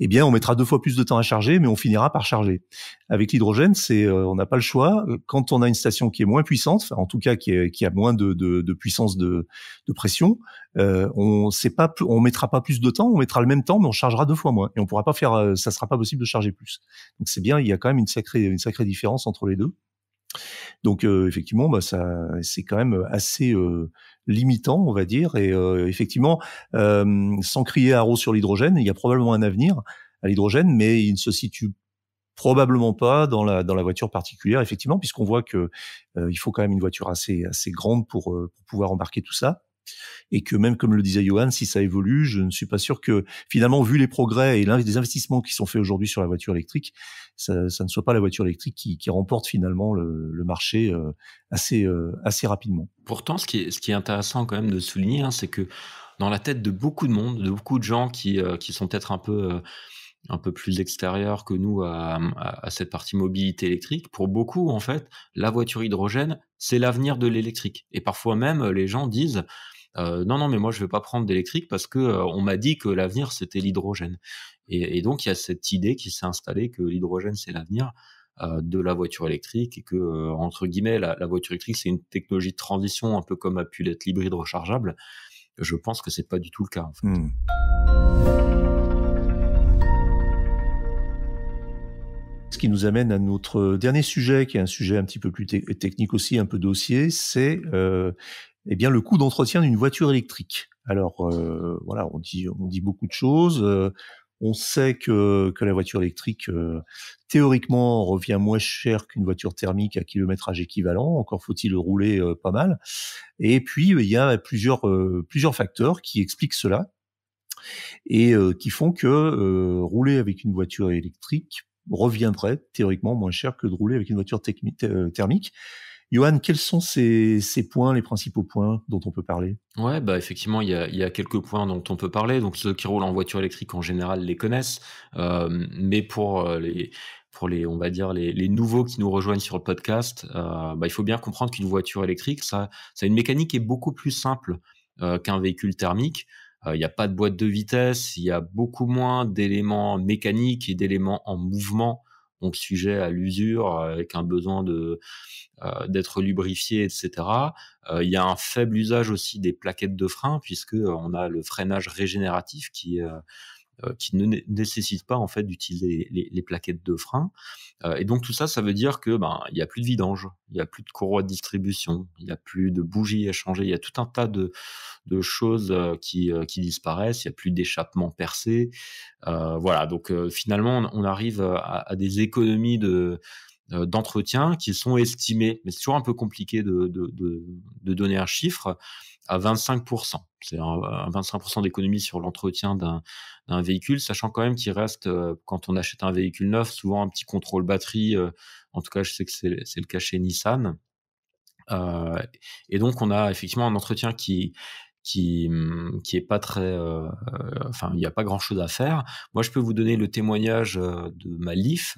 eh bien, on mettra deux fois plus de temps à charger, mais on finira par charger. Avec l'hydrogène, c'est, euh, on n'a pas le choix. Quand on a une station qui est moins puissante, en tout cas qui, a moins de, puissance de, pression, euh, on sait pas, on mettra pas plus de temps, on mettra le même temps, mais on chargera deux fois moins, et on pourra pas faire, euh, ça sera pas possible de charger plus. Donc c'est bien, il y a quand même une sacrée, une sacrée différence entre les deux. Donc euh, effectivement, bah, ça, c'est quand même assez limitant, on va dire. Et euh, effectivement, euh, sans crier à sur l'hydrogène, il y a probablement un avenir à l'hydrogène, mais il ne se situe probablement pas dans la dans la voiture particulière effectivement puisqu'on voit que euh, il faut quand même une voiture assez assez grande pour pouvoir embarquer tout ça et que même comme le disait Johan, si ça évolue, je ne suis pas sûr que finalement, vu les progrès et les investissements qui sont faits aujourd'hui sur la voiture électrique, ça, ne soit pas la voiture électrique qui, remporte finalement le, marché euh, assez, euh, assez rapidement. Pourtant, ce qui, est, ce qui est intéressant quand même de souligner, hein, c'est que dans la tête de beaucoup de monde, de beaucoup de gens qui, euh, qui sont peut-être un peu un peu plus extérieurs que nous à, cette partie mobilité électrique, pour beaucoup, en fait, la voiture hydrogène, c'est l'avenir de l'électrique. Et parfois même, les gens disent, euh, non, non, mais moi je vais pas prendre d'électrique parce que euh, on m'a dit que l'avenir c'était l'hydrogène. Et, donc il y a cette idée qui s'est installée que l'hydrogène c'est l'avenir euh, de la voiture électrique et que entre guillemets la, voiture électrique c'est une technologie de transition un peu comme a pu l'être l'hybride rechargeable. Je pense que c'est pas du tout le cas hmm. Ce qui nous amène à notre dernier sujet, qui est un sujet un petit peu plus technique aussi, un peu dossier, c'est eh bien le coût d'entretien d'une voiture électrique. Alors euh, voilà, on dit on dit beaucoup de choses. Euh, on sait que, que la voiture électrique, euh, théoriquement, revient moins cher qu'une voiture thermique à kilométrage équivalent. Encore faut-il rouler pas mal. Et puis, il y a plusieurs, plusieurs facteurs qui expliquent cela et qui font que rouler avec une voiture électrique reviendrait théoriquement moins cher que de rouler avec une voiture thermique. Johan, quels sont ces, points, les principaux points dont on peut parler Ouais, bah effectivement, il y, a, quelques points dont on peut parler. Donc ceux qui roulent en voiture électrique en général les connaissent, euh, mais pour euh, les pour les, on va dire, les, nouveaux qui nous rejoignent sur le podcast, euh, bah, il faut bien comprendre qu'une voiture électrique, ça, ça une mécanique est beaucoup plus simple qu'un véhicule thermique. Il n'y a pas de boîte de vitesse, il y a beaucoup moins d'éléments mécaniques et d'éléments en mouvement donc sujet à l'usure, euh, avec un besoin de euh, d'être lubrifié, etc. Euh, il y a un faible usage aussi des plaquettes de frein, puisque on a le freinage régénératif qui euh, qui ne nécessite pas en fait d'utiliser les, plaquettes de frein. Euh, et donc tout ça, ça veut dire que ben il y a plus de vidange, il y a plus de courroie de distribution, il y a plus de bougies à changer, il y a tout un tas de, choses euh, qui, disparaissent, il y a plus d'échappement percé. voilà, donc finalement on, arrive à, des économies de d'entretien qui sont estimées, mais c'est toujours un peu compliqué de donner un chiffre, à 25%. C'est un, 25% d'économie sur l'entretien d'un véhicule, sachant quand même qu'il reste, euh, quand on achète un véhicule neuf, souvent un petit contrôle batterie. Euh, en tout cas, je sais que c'est le cas chez Nissan. Euh, et donc, on a effectivement un entretien qui qui hum, qui est pas très, enfin, il n'y a pas grand chose à faire. Moi, je peux vous donner le témoignage de ma Leaf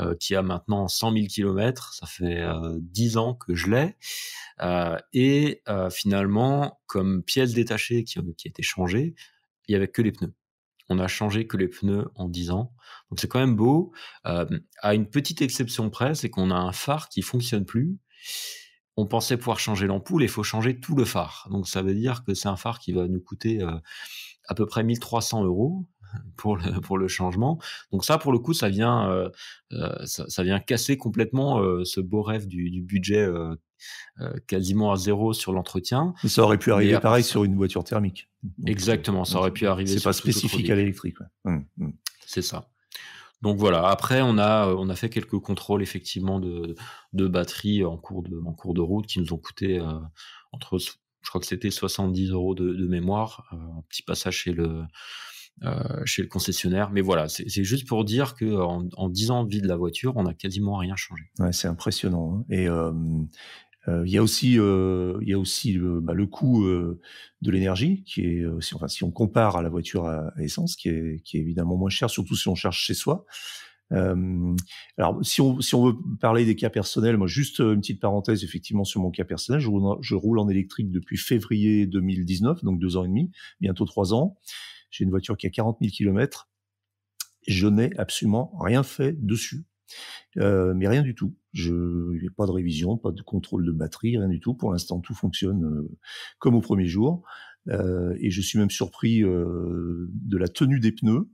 euh, qui a maintenant 100 000 km, Ça fait 10 euh, ans que je l'ai. Euh, et finalement, comme pièce détachée qui, a été changée, il n'y avait que les pneus. On a changé que les pneus en 10 ans. Donc c'est quand même beau. à une petite exception près, c'est qu'on a un phare qui fonctionne plus. On pensait pouvoir changer l'ampoule, il faut changer tout le phare. Donc ça veut dire que c'est un phare qui va nous coûter à peu près 1300 euros. pour le, pour le changement. Donc ça, pour le coup, ça vient, euh, euh, ça, vient casser complètement euh, ce beau rêve du, budget quasiment à zéro sur l'entretien. Ça aurait pu arriver pareil sur une voiture thermique. Exactement, ça aurait pu arriver. C'est pas spécifique à l'électrique. Hum, hum. C'est ça. Donc voilà. Après, on a on a fait quelques contrôles effectivement de, de batterie en cours de en cours de route qui nous ont coûté entre je crois que c'était 70 euros de, de mémoire, un petit passage chez le euh, chez le concessionnaire. Mais voilà, c'est juste pour dire que en, 10 ans de vie de la voiture, on n'a quasiment rien changé. c'est impressionnant. Hein. Et euh, euh, il y a aussi, euh, y aussi bah, le coût de l'énergie, qui est, si, enfin, si on compare à la voiture à, essence, qui est, évidemment moins cher, surtout si on cherche chez soi. alors, si on, veut parler des cas personnels, moi, juste une petite parenthèse, effectivement, sur mon cas personnel, je roule, je roule en électrique depuis février 2019, donc deux ans et demi, bientôt trois ans. J'ai une voiture qui a 40 000 km. Je n'ai absolument rien fait dessus. Euh, mais rien du tout. Je n'ai pas de révision, pas de contrôle de batterie, rien du tout. Pour l'instant, tout fonctionne euh, comme au premier jour. Euh, et je suis même surpris de la tenue des pneus.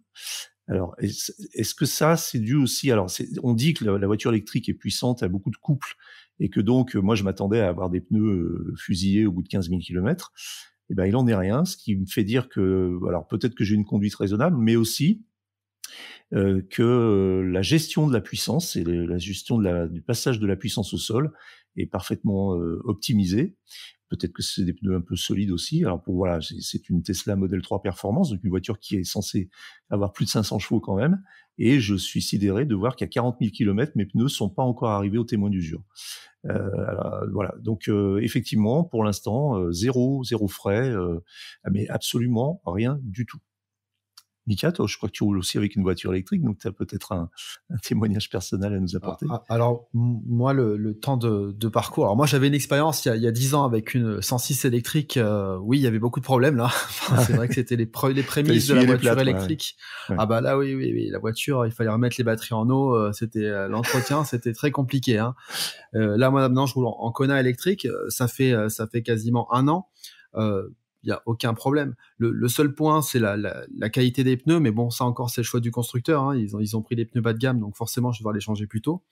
Alors, est-ce que ça, c'est dû aussi Alors, on dit que la, voiture électrique est puissante a beaucoup de couples et que donc, moi, je m'attendais à avoir des pneus fusillés au bout de 15 000 km. Eh ben, il en est rien, ce qui me fait dire que, alors peut-être que j'ai une conduite raisonnable, mais aussi euh, que euh, la gestion de la puissance et la gestion du passage de la puissance au sol est parfaitement euh, optimisée. Peut-être que c'est des pneus un peu solides aussi. Alors pour voilà, c'est une Tesla Model 3 Performance, donc une voiture qui est censée avoir plus de 500 chevaux quand même, et je suis sidéré de voir qu'à 40 000 km, mes pneus sont pas encore arrivés au témoin d'usure. jour. Euh, euh, voilà. Donc euh, effectivement, pour l'instant, zéro, zéro frais, mais absolument rien du tout. Mika, je crois que tu roules aussi avec une voiture électrique, donc tu as peut-être un, témoignage personnel à nous apporter. Ah, ah, alors, moi, le, temps de, parcours. Alors, moi, j'avais une expérience il y a dix ans avec une 106 électrique. Euh, oui, il y avait beaucoup de problèmes là. c'est vrai que c'était les, prémices de la voiture électrique. Ah bah là, oui, oui, la voiture, il fallait remettre les batteries en eau. Euh, c'était euh, l'entretien, c'était très compliqué. Hein. là, moi, maintenant, je roule en, Kona électrique. Ça fait, ça fait quasiment un an. Euh, il n'y a aucun problème. Le, seul point, c'est la, qualité des pneus, mais bon, ça encore, c'est le choix du constructeur. Hein. Ils, ont, ils ont pris des pneus bas de gamme, donc forcément, je vais devoir les changer plus tôt.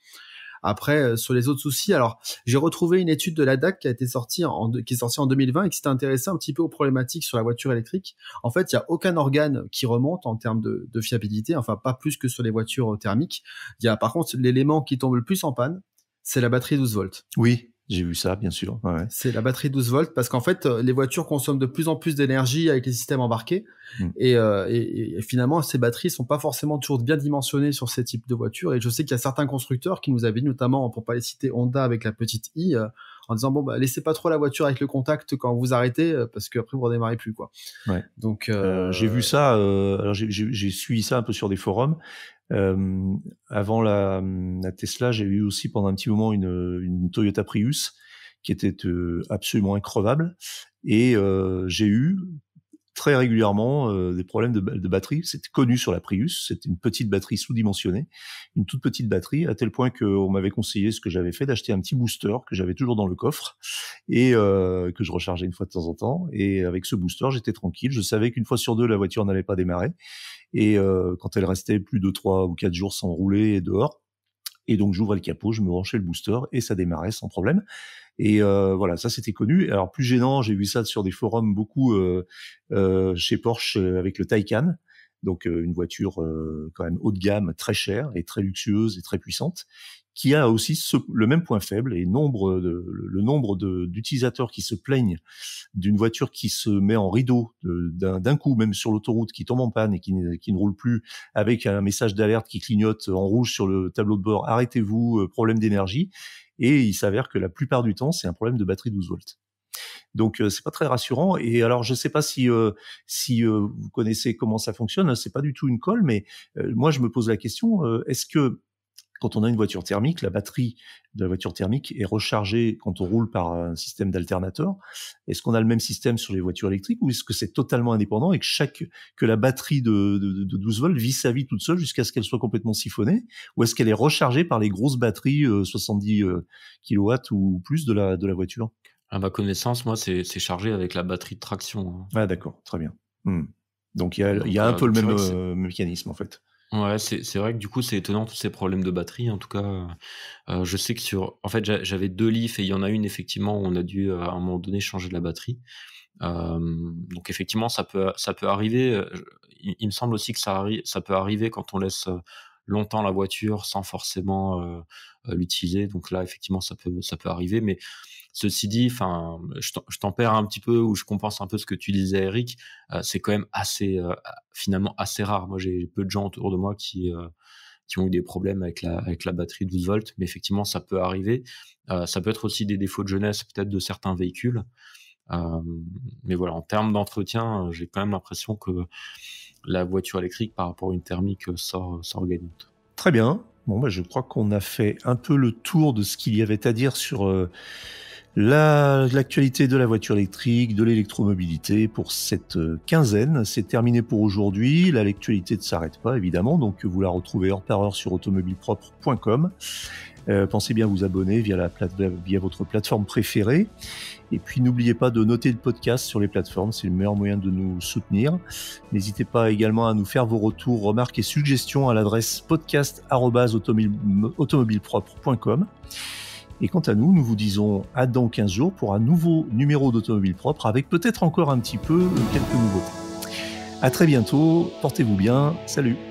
Après, euh, sur les autres soucis, alors j'ai retrouvé une étude de la DAC qui a été sortie en, qui est sortie en 2020 et qui s'est intéressée un petit peu aux problématiques sur la voiture électrique. En fait, il n'y a aucun organe qui remonte en termes de, de, fiabilité, enfin pas plus que sur les voitures euh, thermiques. Il y a par contre l'élément qui tombe le plus en panne, c'est la batterie 12 volts. Oui. J'ai vu ça, bien sûr. C'est la batterie 12 volts parce qu'en fait, euh, les voitures consomment de plus en plus d'énergie avec les systèmes embarqués. Mm. Euh, et, finalement, ces batteries sont pas forcément toujours bien dimensionnées sur ces types de voitures. Et je sais qu'il y a certains constructeurs qui nous avaient, notamment, pour pas les citer, Honda avec la petite i, euh, en disant bon bah laissez pas trop la voiture avec le contact quand vous arrêtez euh, parce qu'après vous redémarrez plus quoi. Donc euh, euh, j'ai vu ça, alors j'ai suivi ça un peu sur des forums. avant la, la Tesla, j'ai eu aussi pendant un petit moment une, une Toyota Prius qui était absolument increvable et j'ai eu très régulièrement euh, des problèmes de, batterie. C'était connu sur la Prius, c'est une petite batterie sous-dimensionnée, une toute petite batterie, à tel point qu'on m'avait conseillé ce que j'avais fait, d'acheter un petit booster que j'avais toujours dans le coffre et euh, que je rechargeais une fois de temps en temps. Et avec ce booster, j'étais tranquille. Je savais qu'une fois sur deux, la voiture n'allait pas démarrer. Et euh, quand elle restait plus de trois ou quatre jours sans rouler et dehors, et donc j'ouvrais le capot, je me branchais le booster et ça démarrait sans problème. Et euh, voilà, ça c'était connu. Alors plus gênant, j'ai vu ça sur des forums beaucoup euh, euh, chez Porsche avec le Taycan donc une voiture quand même haut de gamme, très chère et très luxueuse et très puissante, qui a aussi le même point faible et nombre de, le nombre d'utilisateurs qui se plaignent d'une voiture qui se met en rideau d'un coup, même sur l'autoroute, qui tombe en panne et qui, qui, ne roule plus, avec un message d'alerte qui clignote en rouge sur le tableau de bord, arrêtez-vous, problème d'énergie. Et il s'avère que la plupart du temps, c'est un problème de batterie 12 volts. Donc euh, c'est pas très rassurant. Et alors je sais pas si euh, si euh, vous connaissez comment ça fonctionne. C'est pas du tout une colle, mais moi je me pose la question est-ce que quand on a une voiture thermique, la batterie de la voiture thermique est rechargée quand on roule par un système d'alternateur. Est-ce qu'on a le même système sur les voitures électriques ou est-ce que c'est totalement indépendant et que chaque que la batterie de, 12 volts vit sa vie toute seule jusqu'à ce qu'elle soit complètement siphonnée ou est-ce qu'elle est rechargée par les grosses batteries 70 kilowatts ou plus de la de la voiture à ma connaissance, moi, c'est chargé avec la batterie de traction. Hein. Ah, d'accord, très bien. Hmm. Donc, il y a, un euh, peu le même euh, mécanisme, en fait. Ouais, c'est vrai que du coup, c'est étonnant tous ces problèmes de batterie. En tout cas, euh, je sais que sur. En fait, j'avais deux Leafs et il y en a une, effectivement, où on a dû à un moment donné changer de la batterie. donc effectivement, ça peut, ça peut arriver. Il, me semble aussi que ça, ça peut arriver quand on laisse longtemps la voiture sans forcément euh, l'utiliser. Donc là, effectivement, ça peut, ça peut arriver. Mais ceci dit, enfin, je perds un petit peu ou je compense un peu ce que tu disais, Eric. Euh, c'est quand même assez, euh, finalement, assez rare. Moi, j'ai peu de gens autour de moi qui ont eu des problèmes avec la, avec la batterie 12 volts, mais effectivement, ça peut arriver. ça peut être aussi des défauts de jeunesse, peut-être de certains véhicules. mais voilà, en termes d'entretien, j'ai quand même l'impression que la voiture électrique par rapport à une thermique euh, sans euh, Très bien. Bon, je crois qu'on a fait un peu le tour de ce qu'il y avait à dire sur euh, L'actualité de la voiture électrique, de l'électromobilité pour cette euh, quinzaine, c'est terminé pour aujourd'hui. L'actualité ne s'arrête pas, évidemment, donc vous la retrouvez heure par heure sur automobilepropre.com. Euh, pensez bien vous abonner via, la via votre plateforme préférée. Et puis n'oubliez pas de noter le podcast sur les plateformes, c'est le meilleur moyen de nous soutenir. N'hésitez pas également à nous faire vos retours, remarques et suggestions à l'adresse podcast.automobilepropre.com. Et quant à nous, nous vous disons à dans 15 jours pour un nouveau numéro d'automobile propre avec peut-être encore un petit peu euh, quelques nouveautés. À très bientôt, portez-vous bien, salut